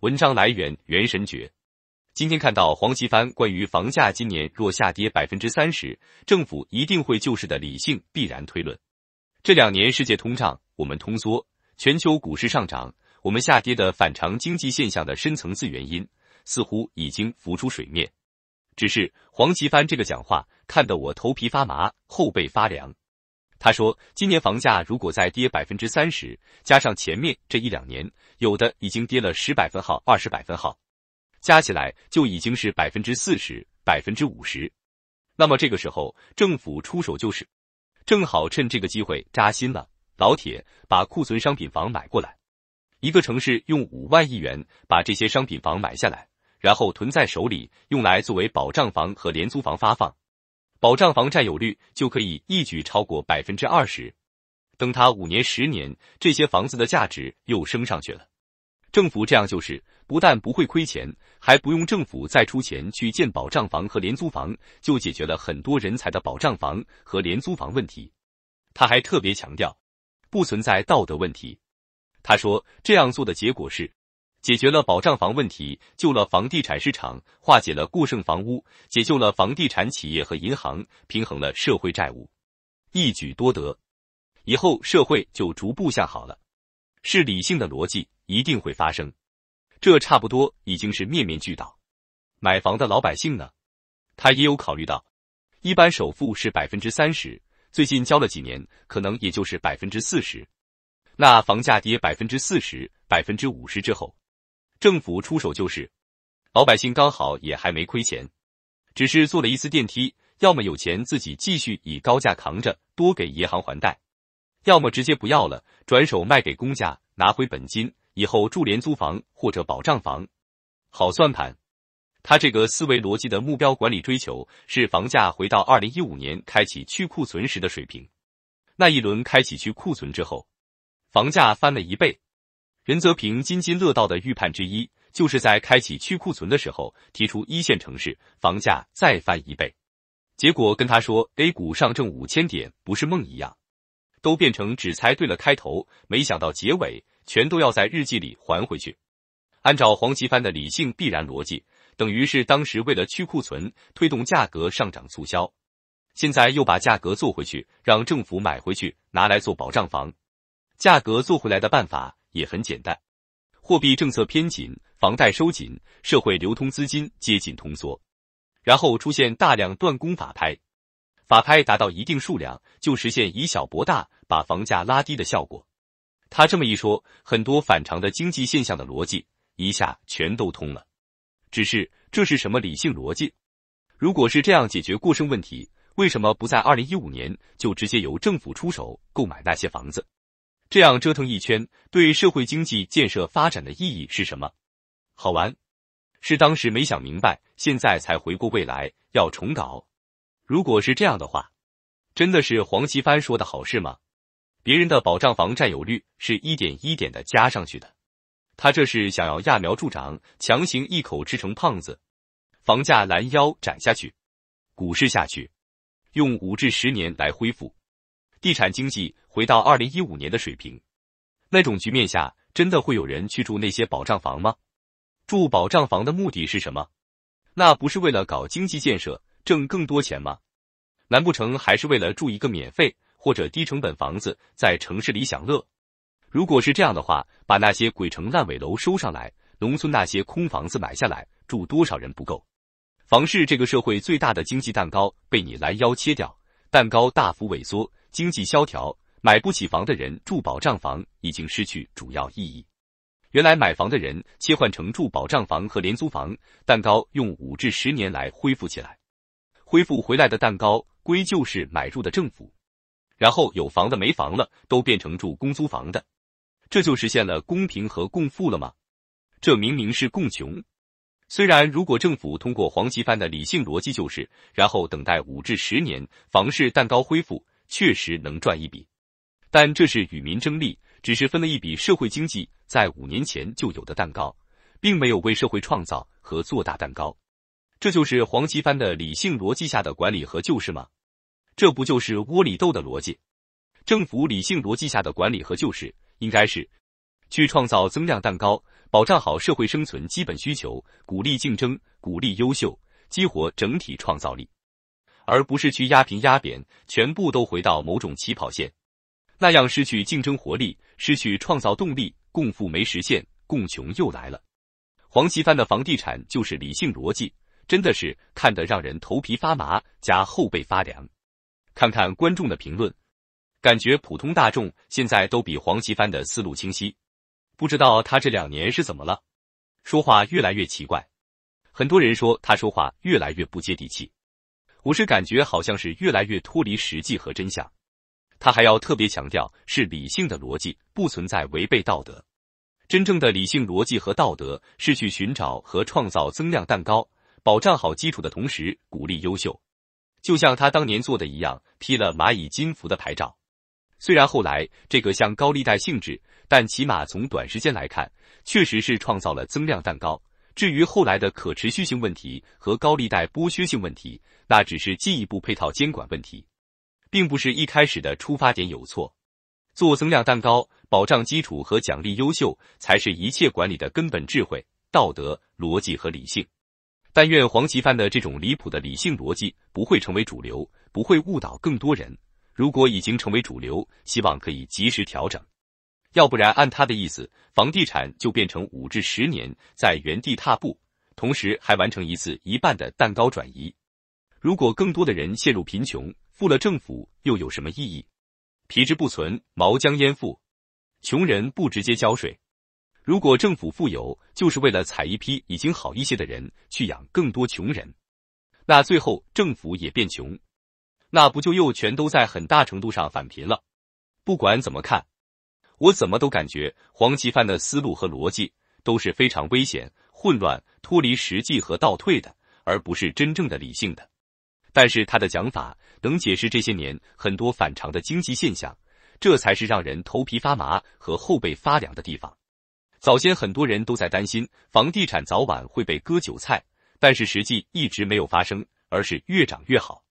文章来源元神诀。今天看到黄奇帆关于房价今年若下跌百分之三十，政府一定会救市的理性必然推论。这两年世界通胀，我们通缩，全球股市上涨，我们下跌的反常经济现象的深层次原因似乎已经浮出水面。只是黄奇帆这个讲话看得我头皮发麻，后背发凉。他说，今年房价如果再跌百分之三十，加上前面这一两年，有的已经跌了十百分号、二十百分号，加起来就已经是百分之四十、百分之五十。那么这个时候，政府出手就是，正好趁这个机会扎心了。老铁，把库存商品房买过来，一个城市用五万亿元把这些商品房买下来，然后囤在手里，用来作为保障房和廉租房发放。保障房占有率就可以一举超过百分之二十，等他五年十年，这些房子的价值又升上去了。政府这样就是不但不会亏钱，还不用政府再出钱去建保障房和廉租房，就解决了很多人才的保障房和廉租房问题。他还特别强调，不存在道德问题。他说，这样做的结果是。解决了保障房问题，救了房地产市场，化解了过剩房屋，解救了房地产企业和银行，平衡了社会债务，一举多得。以后社会就逐步向好了，是理性的逻辑，一定会发生。这差不多已经是面面俱到。买房的老百姓呢，他也有考虑到，一般首付是百分之三十，最近交了几年，可能也就是百分之四十。那房价跌百分之四十、百分之五十之后。政府出手就是，老百姓刚好也还没亏钱，只是坐了一次电梯，要么有钱自己继续以高价扛着多给银行还贷，要么直接不要了，转手卖给公家拿回本金，以后住廉租房或者保障房，好算盘。他这个思维逻辑的目标管理追求是房价回到二零一五年开启去库存时的水平。那一轮开启去库存之后，房价翻了一倍。任泽平津津乐道的预判之一，就是在开启去库存的时候提出一线城市房价再翻一倍。结果跟他说 A 股上证五千点不是梦一样，都变成只猜对了开头，没想到结尾全都要在日记里还回去。按照黄奇帆的理性必然逻辑，等于是当时为了去库存推动价格上涨促销，现在又把价格做回去，让政府买回去拿来做保障房。价格做回来的办法。也很简单，货币政策偏紧，房贷收紧，社会流通资金接近通缩，然后出现大量断供法拍，法拍达到一定数量，就实现以小博大，把房价拉低的效果。他这么一说，很多反常的经济现象的逻辑一下全都通了。只是这是什么理性逻辑？如果是这样解决过剩问题，为什么不在二零一五年就直接由政府出手购买那些房子？这样折腾一圈，对社会经济建设发展的意义是什么？好玩，是当时没想明白，现在才回顾未来要重搞。如果是这样的话，真的是黄奇帆说的好事吗？别人的保障房占有率是一点一点的加上去的，他这是想要揠苗助长，强行一口吃成胖子，房价拦腰斩下去，股市下去，用五至十年来恢复。地产经济回到二零一五年的水平，那种局面下，真的会有人去住那些保障房吗？住保障房的目的是什么？那不是为了搞经济建设，挣更多钱吗？难不成还是为了住一个免费或者低成本房子，在城市里享乐？如果是这样的话，把那些鬼城烂尾楼收上来，农村那些空房子买下来，住多少人不够？房市这个社会最大的经济蛋糕被你拦腰切掉，蛋糕大幅萎缩。经济萧条，买不起房的人住保障房已经失去主要意义。原来买房的人切换成住保障房和廉租房，蛋糕用五至十年来恢复起来。恢复回来的蛋糕归就是买入的政府，然后有房的没房了都变成住公租房的，这就实现了公平和共富了吗？这明明是共穷。虽然如果政府通过黄奇帆的理性逻辑，就是然后等待五至十年，房市蛋糕恢复。确实能赚一笔，但这是与民争利，只是分了一笔社会经济在五年前就有的蛋糕，并没有为社会创造和做大蛋糕。这就是黄奇帆的理性逻辑下的管理和救市吗？这不就是窝里斗的逻辑？政府理性逻辑下的管理和救市，应该是去创造增量蛋糕，保障好社会生存基本需求，鼓励竞争，鼓励优秀，激活整体创造力。而不是去压平压扁，全部都回到某种起跑线，那样失去竞争活力，失去创造动力，共富没实现，共穷又来了。黄奇帆的房地产就是理性逻辑，真的是看得让人头皮发麻加后背发凉。看看观众的评论，感觉普通大众现在都比黄奇帆的思路清晰。不知道他这两年是怎么了，说话越来越奇怪，很多人说他说话越来越不接地气。我是感觉好像是越来越脱离实际和真相。他还要特别强调，是理性的逻辑不存在违背道德。真正的理性逻辑和道德是去寻找和创造增量蛋糕，保障好基础的同时鼓励优秀，就像他当年做的一样，批了蚂蚁金服的牌照。虽然后来这个像高利贷性质，但起码从短时间来看，确实是创造了增量蛋糕。至于后来的可持续性问题和高利贷剥削性问题。那只是进一步配套监管问题，并不是一开始的出发点有错。做增量蛋糕，保障基础和奖励优秀，才是一切管理的根本智慧、道德、逻辑和理性。但愿黄奇帆的这种离谱的理性逻辑不会成为主流，不会误导更多人。如果已经成为主流，希望可以及时调整。要不然，按他的意思，房地产就变成五至十年在原地踏步，同时还完成一次一半的蛋糕转移。如果更多的人陷入贫穷，富了政府又有什么意义？皮之不存，毛将焉附？穷人不直接交税，如果政府富有，就是为了采一批已经好一些的人去养更多穷人，那最后政府也变穷，那不就又全都在很大程度上返贫了？不管怎么看，我怎么都感觉黄奇帆的思路和逻辑都是非常危险、混乱、脱离实际和倒退的，而不是真正的理性的。但是他的讲法能解释这些年很多反常的经济现象，这才是让人头皮发麻和后背发凉的地方。早先很多人都在担心房地产早晚会被割韭菜，但是实际一直没有发生，而是越涨越好。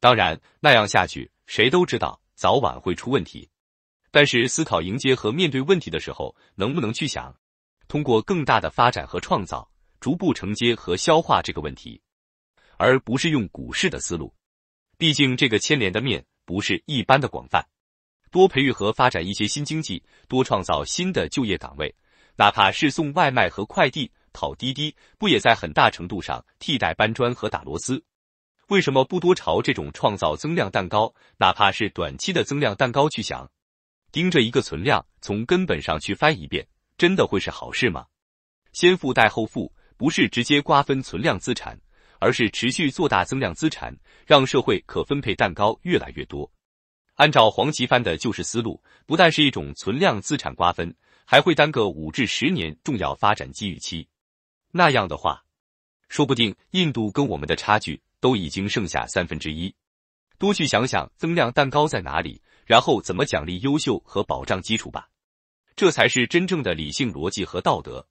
当然，那样下去谁都知道早晚会出问题。但是思考迎接和面对问题的时候，能不能去想，通过更大的发展和创造，逐步承接和消化这个问题？而不是用股市的思路，毕竟这个牵连的面不是一般的广泛。多培育和发展一些新经济，多创造新的就业岗位，哪怕是送外卖和快递、跑滴滴，不也在很大程度上替代搬砖和打螺丝？为什么不多朝这种创造增量蛋糕，哪怕是短期的增量蛋糕去想？盯着一个存量，从根本上去翻一遍，真的会是好事吗？先富带后富，不是直接瓜分存量资产？而是持续做大增量资产，让社会可分配蛋糕越来越多。按照黄奇帆的旧式思路，不但是一种存量资产瓜分，还会耽搁五至十年重要发展机遇期。那样的话，说不定印度跟我们的差距都已经剩下三分之一。多去想想增量蛋糕在哪里，然后怎么奖励优秀和保障基础吧，这才是真正的理性逻辑和道德。